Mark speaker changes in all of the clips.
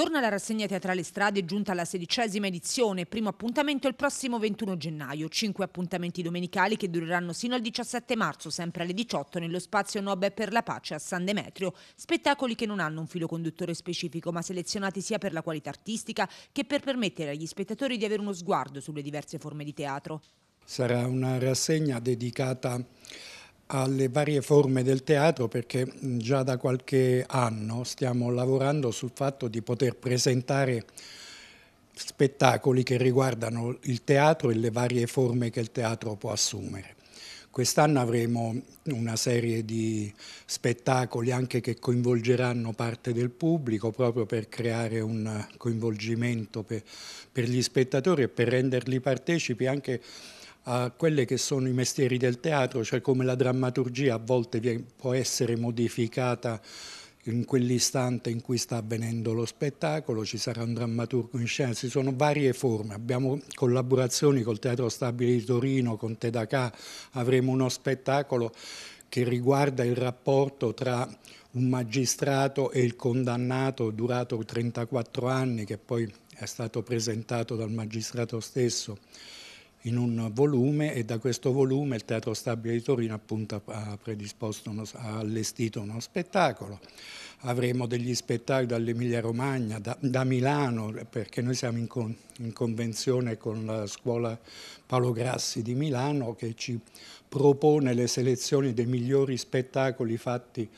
Speaker 1: Torna la rassegna teatrale Strade giunta alla sedicesima edizione, primo appuntamento il prossimo 21 gennaio, cinque appuntamenti domenicali che dureranno sino al 17 marzo, sempre alle 18 nello spazio Nobel per la pace a San Demetrio, spettacoli che non hanno un filo conduttore specifico ma selezionati sia per la qualità artistica che per permettere agli spettatori di avere uno sguardo sulle diverse forme di teatro.
Speaker 2: Sarà una rassegna dedicata alle varie forme del teatro perché già da qualche anno stiamo lavorando sul fatto di poter presentare spettacoli che riguardano il teatro e le varie forme che il teatro può assumere. Quest'anno avremo una serie di spettacoli anche che coinvolgeranno parte del pubblico proprio per creare un coinvolgimento per, per gli spettatori e per renderli partecipi anche a quelli che sono i mestieri del teatro, cioè come la drammaturgia a volte può essere modificata in quell'istante in cui sta avvenendo lo spettacolo, ci sarà un drammaturgo in scena, ci sono varie forme, abbiamo collaborazioni col Teatro Stabile di Torino, con Tedacà, avremo uno spettacolo che riguarda il rapporto tra un magistrato e il condannato durato 34 anni, che poi è stato presentato dal magistrato stesso in un volume e da questo volume il Teatro Stabile di Torino appunto ha predisposto, uno, ha allestito uno spettacolo. Avremo degli spettacoli dall'Emilia Romagna, da, da Milano, perché noi siamo in, con, in, convenzione con la scuola Paolo Grassi di Milano che ci propone le selezioni dei migliori spettacoli fatti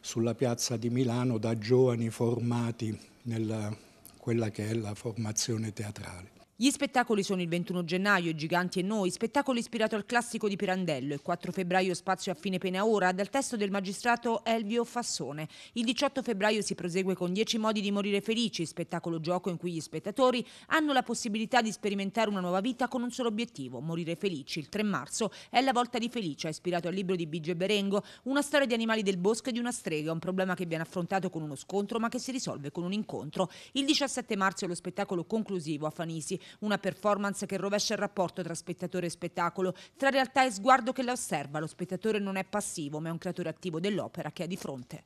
Speaker 2: sulla piazza di Milano da giovani formati nella quella che è la formazione teatrale.
Speaker 1: Gli spettacoli sono il 21 gennaio Giganti e noi, spettacolo ispirato al classico di Pirandello, il 4 febbraio Spazio a fine pena ora dal testo del magistrato Elvio Fassone. Il 18 febbraio si prosegue con 10 modi di morire felici, spettacolo gioco in cui gli spettatori hanno la possibilità di sperimentare una nuova vita con un solo obiettivo, morire felici. Il 3 marzo è la volta di Felicia, ispirato al libro di Bigio Berengo, una storia di animali del bosco e di una strega, un problema che viene affrontato con uno scontro ma che si risolve con un incontro. Il 17 marzo è lo spettacolo conclusivo a Fanisi, una performance che rovescia il rapporto tra spettatore e spettacolo, tra realtà e sguardo che la osserva. Lo spettatore non è passivo, ma è un creatore attivo dell'opera che ha di fronte.